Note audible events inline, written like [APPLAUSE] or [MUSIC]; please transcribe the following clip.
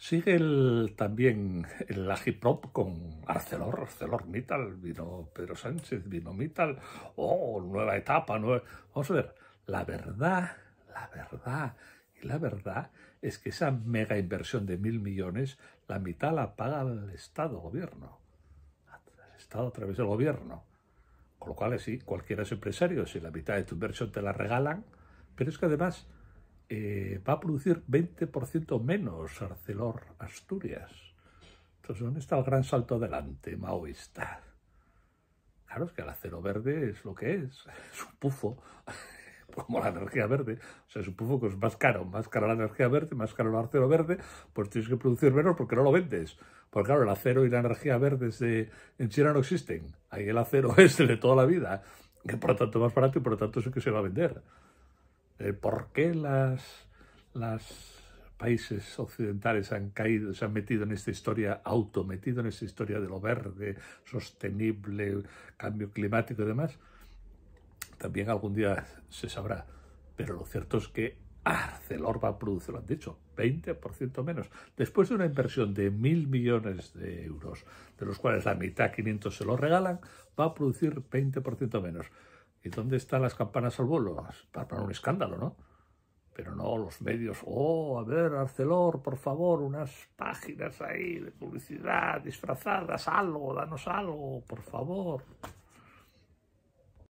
Sigue el, también el agiprop con Arcelor, Arcelor Mittal, vino Pedro Sánchez, vino Mittal, oh, nueva etapa, nueva... Vamos a ver, la verdad, la verdad, y la verdad es que esa mega inversión de mil millones, la mitad la paga el Estado, gobierno. El Estado a través del gobierno. Con lo cual, sí, cualquiera es empresario, si la mitad de tu inversión te la regalan, pero es que además eh, va a producir 20% menos Arcelor Asturias. Entonces, ¿dónde está el gran salto adelante maoísta? Claro, es que el acero verde es lo que es, [LAUGHS] es un pufo, [LAUGHS] como la energía verde. O sea, es un pufo que es más caro, más caro la energía verde, más caro el acero verde, pues tienes que producir menos porque no lo vendes. Porque claro, el acero y la energía verde en China no existen. Ahí el acero [LAUGHS] es el de toda la vida, que por lo tanto es más barato y por lo tanto es que se va a vender. Eh, por qué los países occidentales han caído, se han metido en esta historia auto, metido en esta historia de lo verde, sostenible, cambio climático y demás, también algún día se sabrá. Pero lo cierto es que Arcelor va a producir, lo han dicho, 20% menos. Después de una inversión de mil millones de euros, de los cuales la mitad, 500, se lo regalan, va a producir 20% menos. ¿Y dónde están las campanas al vuelo? Ah. Para un escándalo, ¿no? Pero no, los medios, oh, a ver, Arcelor, por favor, unas páginas ahí de publicidad disfrazadas, algo, danos algo, por favor.